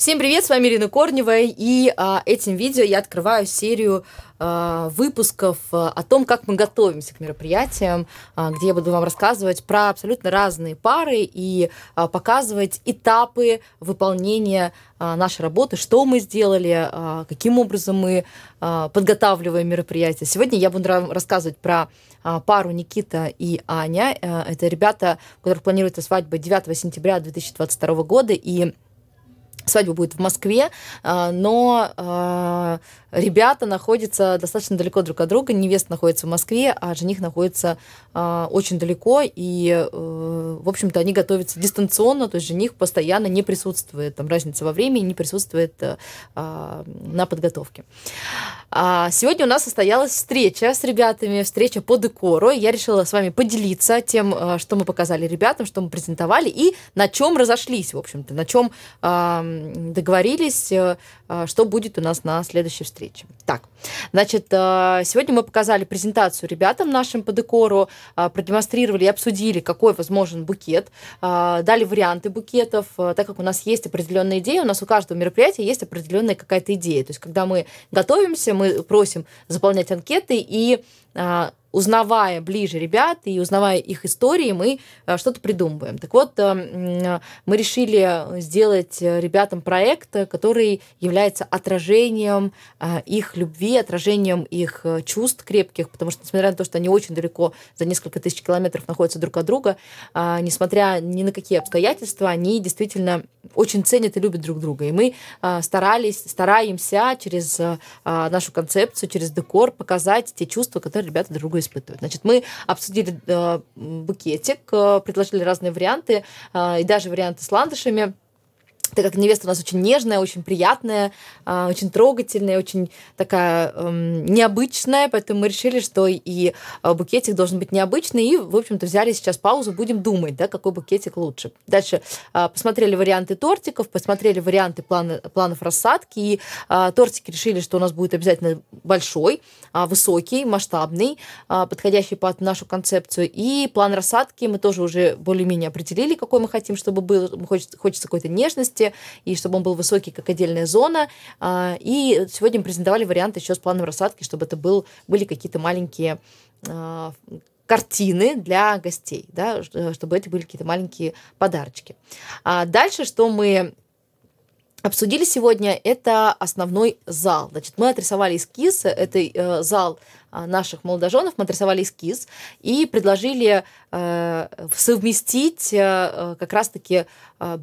Всем привет, с вами Ирина Корнева, и а, этим видео я открываю серию а, выпусков а, о том, как мы готовимся к мероприятиям, а, где я буду вам рассказывать про абсолютно разные пары и а, показывать этапы выполнения а, нашей работы, что мы сделали, а, каким образом мы а, подготавливаем мероприятие. Сегодня я буду рассказывать про а, пару Никита и Аня. А, это ребята, у которых планируется свадьба 9 сентября 2022 года, и Свадьба будет в Москве, а, но а, ребята находятся достаточно далеко друг от друга. Невеста находится в Москве, а жених находится а, очень далеко. И, э, в общем-то, они готовятся дистанционно, то есть жених постоянно не присутствует, там разница во времени, не присутствует э, на подготовке. Сегодня у нас состоялась встреча с ребятами, встреча по декору. Я решила с вами поделиться тем, э, что мы показали ребятам, что мы презентовали и на чем разошлись, в общем-то, на чем договорились, э, а, что будет у нас на следующей встрече. Так, значит, э, сегодня мы показали презентацию ребятам нашим по декору, а, продемонстрировали и обсудили, какой возможен букет, а, дали варианты букетов, э, так как у нас есть определенная идея, у нас у каждого мероприятия есть определенная какая-то идея. То есть, когда мы готовимся, мы просим заполнять анкеты и узнавая ближе ребят и узнавая их истории, мы э, что-то придумываем. Так вот, э, э, мы решили сделать ребятам проект, который является отражением их любви, отражением их чувств крепких, потому что, несмотря на то, что они очень далеко, за несколько тысяч километров находятся друг от друга, несмотря ни на какие обстоятельства, они действительно очень ценят и любят друг друга. И мы старались, стараемся через нашу концепцию, через декор показать те чувства, которые ребята друг другу испытывать. Значит, мы обсудили э, букетик, э, предложили разные варианты, э, и даже варианты с ландышами – так как невеста у нас очень нежная, очень приятная, а, очень трогательная, очень такая эм, необычная, поэтому мы решили, что и э, букетик должен быть необычный, и, в общем-то, взяли сейчас паузу, будем думать, да, какой букетик лучше. Дальше а, посмотрели варианты тортиков, посмотрели варианты плана, планов рассадки, и а, тортики решили, что у нас будет обязательно большой, высокий, масштабный, подходящий под нашу концепцию, и план рассадки мы тоже уже более-менее определили, какой мы хотим, чтобы был, хочется, хочется какой-то нежности, области, и чтобы он был высокий, как отдельная зона. А, и сегодня мы презентовали вариант еще с планом рассадки, чтобы это был, были какие-то маленькие а, картины для гостей, да, э, чтобы это были какие-то маленькие подарочки. А дальше, что мы обсудили сегодня, это основной зал. Значит, мы отрисовали эскиз, это э, зал а, наших молодоженов, мы отрисовали эскиз и предложили э, совместить э, э, как раз-таки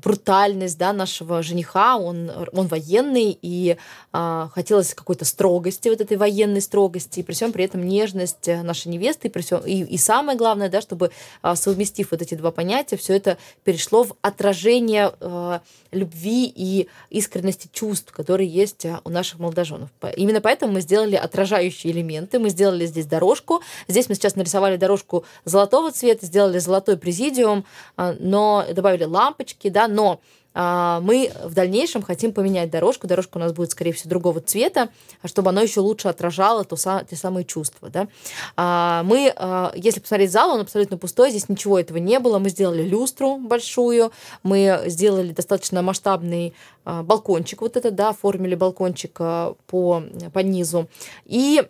брутальность да, нашего жениха, он, он военный, и а, хотелось какой-то строгости, вот этой военной строгости, и при всем при этом нежность нашей невесты, и, при всем, и, и самое главное, да, чтобы а, совместив вот эти два понятия, все это перешло в отражение любви и искренности чувств, которые есть у наших молодоженов. Именно поэтому мы сделали отражающие элементы, мы сделали здесь дорожку. Здесь мы сейчас нарисовали дорожку золотого цвета, сделали золотой президиум, а, но добавили лампочки, да, но а, мы в дальнейшем хотим поменять дорожку. Дорожка у нас будет, скорее всего, другого цвета, чтобы она еще лучше отражала то, те самые чувства. Да? А, мы, если посмотреть зал, он абсолютно пустой, здесь ничего этого не было. Мы сделали люстру большую, мы сделали достаточно масштабный балкончик вот это, да, оформили балкончик по, по низу. И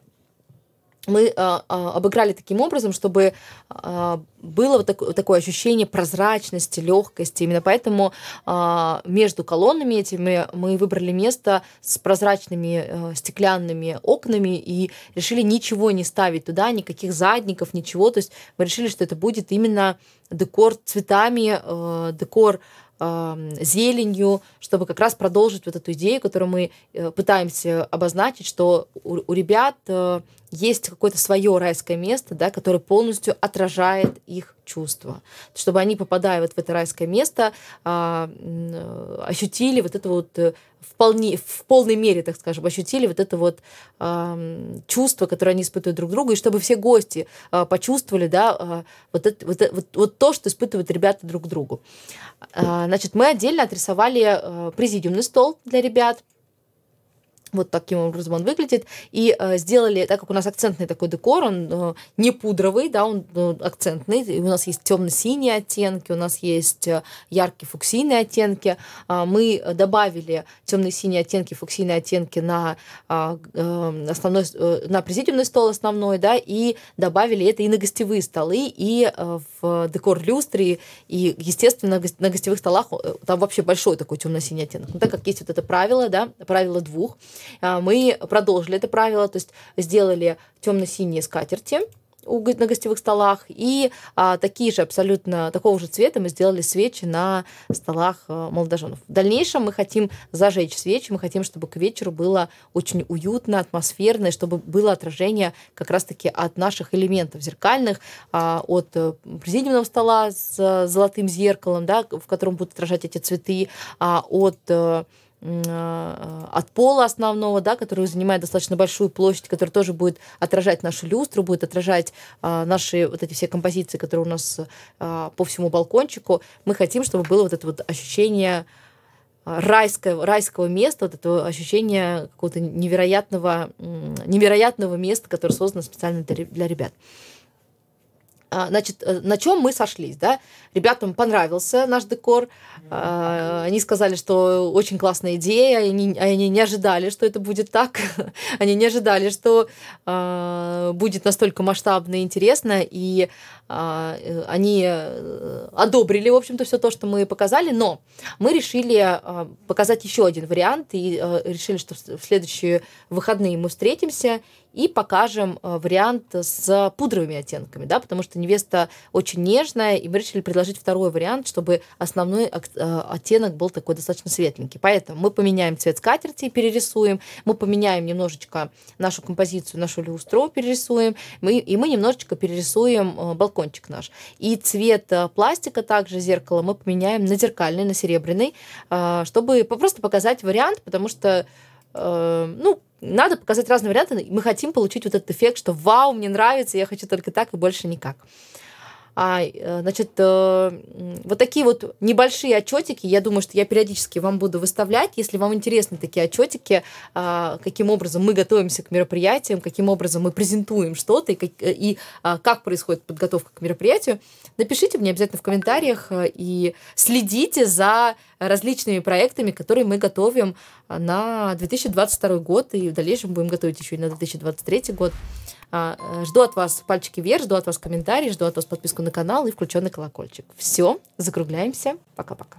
мы э, э, обыграли таким образом, чтобы э, было вот такое, такое ощущение прозрачности, легкости. Именно поэтому э, между колоннами этими мы выбрали место с прозрачными э, стеклянными окнами и решили ничего не ставить туда, никаких задников, ничего. То есть мы решили, что это будет именно декор цветами, э, декор э, зеленью, чтобы как раз продолжить вот эту идею, которую мы э, пытаемся обозначить, что у, ребят э, есть какое-то свое райское место, да, которое полностью отражает их чувства, чтобы они, попадая вот в это райское место, а, ощутили вот это вот э, вполне, в полной мере, так скажем, ощутили вот это вот а, чувство, которое они испытывают друг другу, и чтобы все гости а, почувствовали, да, вот, это, вот, э, вот, вот то, что испытывают ребята друг другу. значит, мы отдельно отрисовали э, президиумный стол для ребят, вот таким образом он выглядит. И э, сделали, так как у нас акцентный такой декор, он э, не пудровый, да, он э, акцентный. И у нас есть темно-синие оттенки, у нас есть э, яркие фуксийные оттенки. Э, мы добавили темно-синие оттенки, фуксийные оттенки на а, э, основной, э, на президиумный стол основной, да, и добавили это и на гостевые столы, и э, в декор люстры, и, естественно, на гостевых столах э, там вообще большой такой темно-синий оттенок. Но так как есть вот это правило, да, правило двух, а, мы продолжили это правило, то есть сделали темно-синие скатерти, на гостевых столах. И а, такие же абсолютно такого же цвета мы сделали свечи на столах а, молодоженов. В дальнейшем мы хотим зажечь свечи, мы хотим, чтобы к вечеру было очень уютно, атмосферно, и чтобы было отражение как раз-таки от наших элементов зеркальных, а, от э, президиумного стола с золотым зеркалом, да, в котором будут отражать эти цветы, а, от э, Э, э, от пола основного, да, который занимает достаточно большую площадь, который тоже будет отражать нашу люстру, будет отражать а, наши вот эти все композиции, которые у нас а, по всему балкончику. Мы хотим, чтобы было вот это вот ощущение райского, райского места, вот этого ощущения какого-то невероятного, невероятного места, которое создано специально для ребят. А, значит, э, на чем мы сошлись, да? Ребятам понравился наш декор. А, они сказали, что очень классная идея. Они, а они не ожидали, что это будет так. Они не ожидали, что будет настолько масштабно и интересно. И э, они э, одобрили, в общем-то, все то, что мы показали. Но мы решили показать еще один вариант и решили, что в следующие выходные мы встретимся и покажем вариант с пудровыми оттенками, да, потому что что невеста очень нежная, и мы решили предложить второй вариант, чтобы основной э, оттенок был такой достаточно светленький. Поэтому мы поменяем цвет скатерти и перерисуем, мы поменяем немножечко нашу композицию, нашу люстру перерисуем, мы, и мы немножечко перерисуем э, балкончик наш. И цвет э, пластика также зеркала мы поменяем на зеркальный, на серебряный, чтобы просто показать вариант, потому что ну, надо показать разные варианты, мы хотим получить вот этот эффект, что вау, мне нравится, я хочу только так и больше никак. А, э, значит, э, вот такие вот небольшие отчетики, я думаю, что я периодически вам буду выставлять, если вам интересны такие отчетики, а, каким образом мы готовимся к мероприятиям, каким образом мы презентуем что-то и как, э, и а, как происходит подготовка к мероприятию, напишите мне обязательно в комментариях и следите за различными проектами, которые мы готовим на 2022 год и в дальнейшем будем готовить еще и на 2023 год. А, э, жду от вас пальчики вверх, жду от вас комментарии, жду от вас подписку на канал и включенный колокольчик. Все, закругляемся. Пока-пока.